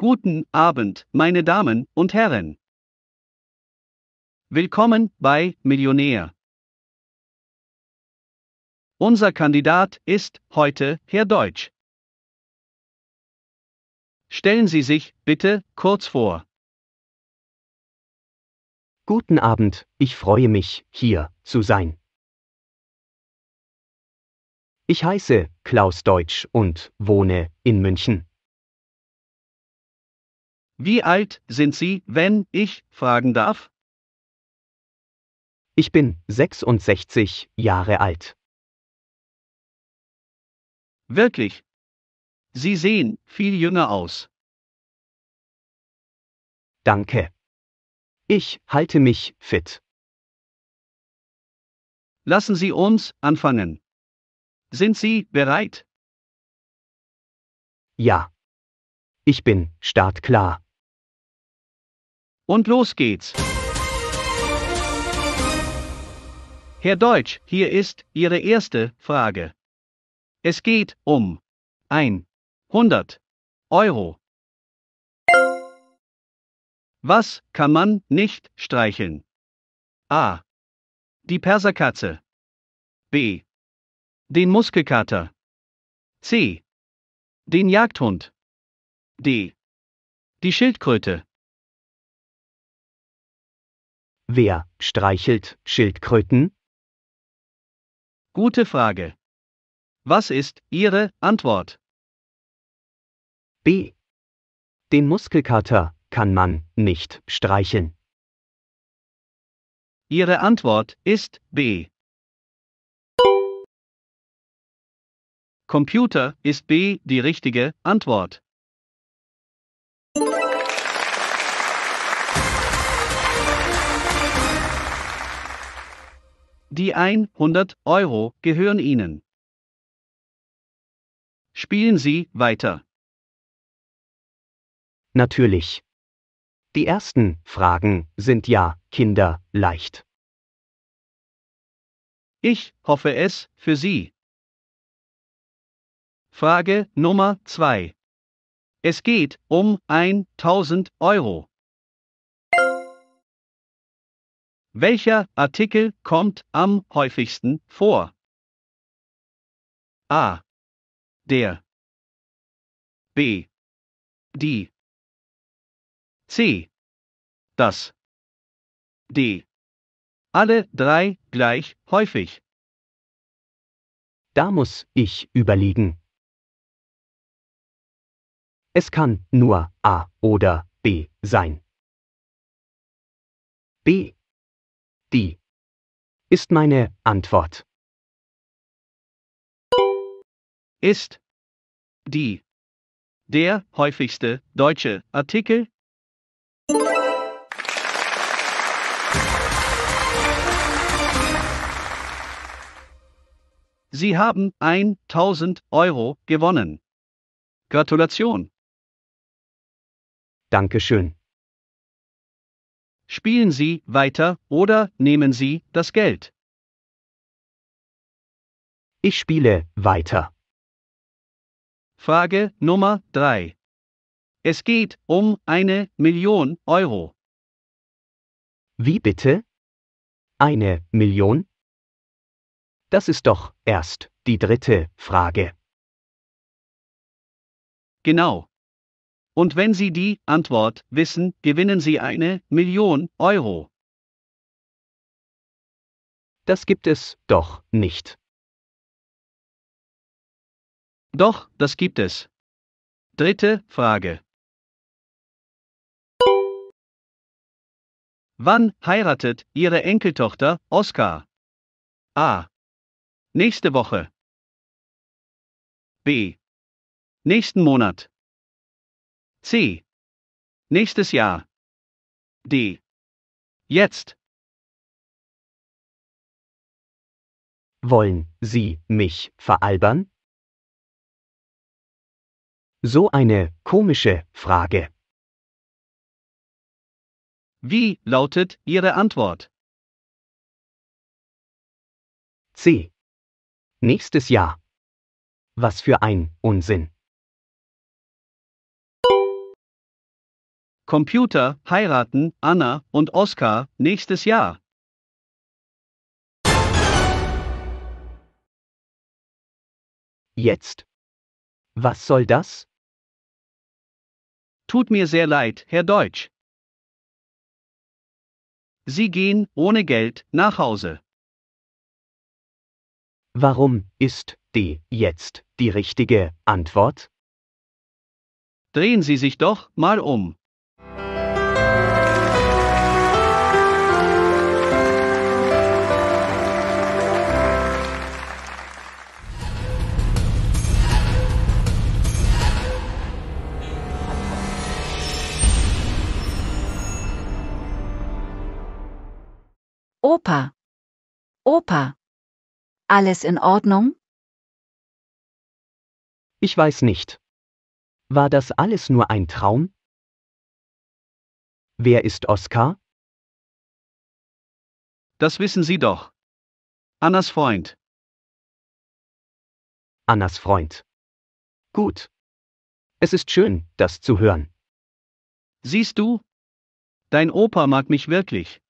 Guten Abend, meine Damen und Herren. Willkommen bei Millionär. Unser Kandidat ist heute Herr Deutsch. Stellen Sie sich bitte kurz vor. Guten Abend, ich freue mich, hier zu sein. Ich heiße Klaus Deutsch und wohne in München. Wie alt sind Sie, wenn ich fragen darf? Ich bin 66 Jahre alt. Wirklich? Sie sehen viel jünger aus. Danke. Ich halte mich fit. Lassen Sie uns anfangen. Sind Sie bereit? Ja. Ich bin startklar. Und los geht's. Herr Deutsch, hier ist Ihre erste Frage. Es geht um 100 Euro. Was kann man nicht streicheln? A. Die Perserkatze. B. Den Muskelkater. C. Den Jagdhund. D. Die Schildkröte. Wer streichelt Schildkröten? Gute Frage. Was ist Ihre Antwort? B. Den Muskelkater kann man nicht streicheln. Ihre Antwort ist B. Computer ist B die richtige Antwort. Die 100 Euro gehören Ihnen. Spielen Sie weiter. Natürlich. Die ersten Fragen sind ja, Kinder, leicht. Ich hoffe es für Sie. Frage Nummer 2. Es geht um 1000 Euro. Welcher Artikel kommt am häufigsten vor? A. Der. B. Die. C. Das. D. Alle drei gleich häufig. Da muss ich überlegen. Es kann nur A oder B sein. B die ist meine Antwort. Ist die der häufigste deutsche Artikel? Sie haben 1000 Euro gewonnen. Gratulation. Dankeschön spielen Sie weiter oder nehmen Sie das Geld. Ich spiele weiter. Frage Nummer 3. Es geht um eine Million Euro. Wie bitte? Eine Million? Das ist doch erst die dritte Frage. Genau. Und wenn Sie die Antwort wissen, gewinnen Sie eine Million Euro. Das gibt es doch nicht. Doch, das gibt es. Dritte Frage. Wann heiratet Ihre Enkeltochter Oskar? A. Nächste Woche. B. Nächsten Monat. C. Nächstes Jahr. D. Jetzt. Wollen Sie mich veralbern? So eine komische Frage. Wie lautet Ihre Antwort? C. Nächstes Jahr. Was für ein Unsinn. Computer, heiraten, Anna und Oskar, nächstes Jahr. Jetzt. Was soll das? Tut mir sehr leid, Herr Deutsch. Sie gehen, ohne Geld, nach Hause. Warum ist die jetzt die richtige Antwort? Drehen Sie sich doch mal um. Opa. Opa. Alles in Ordnung? Ich weiß nicht. War das alles nur ein Traum? Wer ist Oskar? Das wissen Sie doch. Annas Freund. Annas Freund. Gut. Es ist schön, das zu hören. Siehst du? Dein Opa mag mich wirklich.